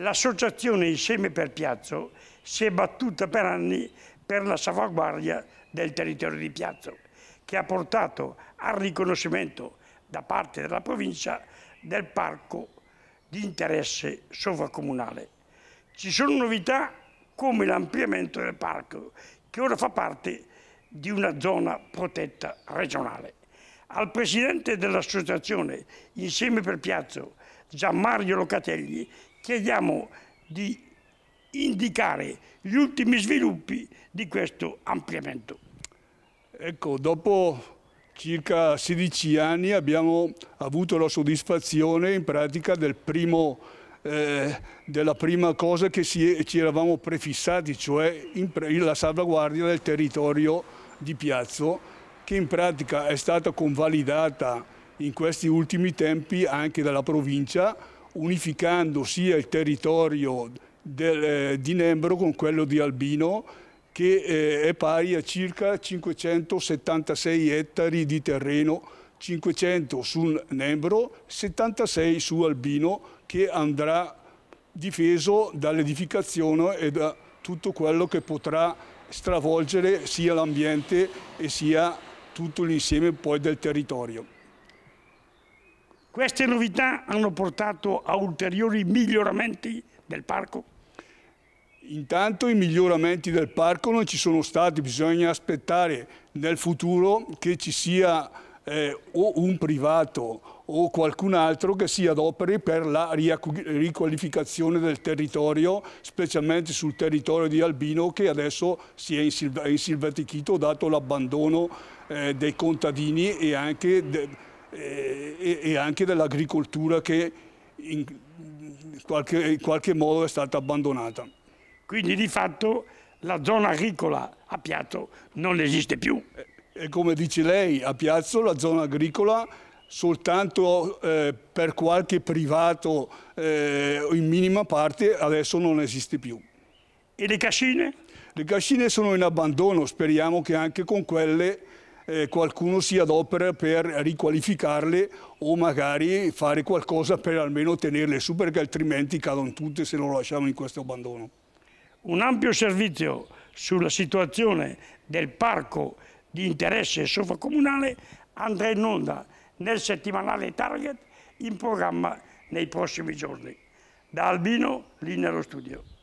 L'associazione Insieme per Piazzo si è battuta per anni per la salvaguardia del territorio di Piazzo, che ha portato al riconoscimento da parte della provincia del parco di interesse sovracomunale. Ci sono novità come l'ampliamento del parco, che ora fa parte di una zona protetta regionale. Al presidente dell'associazione Insieme per Piazzo, Gianmario Locatelli, chiediamo di indicare gli ultimi sviluppi di questo ampliamento. Ecco, dopo circa 16 anni abbiamo avuto la soddisfazione in pratica del primo, eh, della prima cosa che si, ci eravamo prefissati, cioè in, la salvaguardia del territorio di Piazzo, che in pratica è stata convalidata in questi ultimi tempi anche dalla provincia, unificando sia il territorio del, eh, di Nembro con quello di Albino che eh, è pari a circa 576 ettari di terreno, 500 su Nembro, 76 su Albino che andrà difeso dall'edificazione e da tutto quello che potrà stravolgere sia l'ambiente e sia tutto l'insieme poi del territorio. Queste novità hanno portato a ulteriori miglioramenti del parco? Intanto i miglioramenti del parco non ci sono stati, bisogna aspettare nel futuro che ci sia eh, o un privato o qualcun altro che si adoperi per la riqualificazione del territorio, specialmente sul territorio di Albino che adesso si è insilvatichito dato l'abbandono eh, dei contadini e anche... Eh, e, e anche dell'agricoltura che in qualche, in qualche modo è stata abbandonata. Quindi di fatto la zona agricola a Piazzo non esiste più. Eh, e come dice lei, a Piazzo la zona agricola soltanto eh, per qualche privato eh, in minima parte adesso non esiste più. E le cascine? Le cascine sono in abbandono, speriamo che anche con quelle eh, qualcuno si adopera per riqualificarle o magari fare qualcosa per almeno tenerle su perché altrimenti cadono tutte se lo lasciamo in questo abbandono. Un ampio servizio sulla situazione del parco di interesse sovracomunale andrà in onda nel settimanale Target in programma nei prossimi giorni. Da Albino, lì nello studio.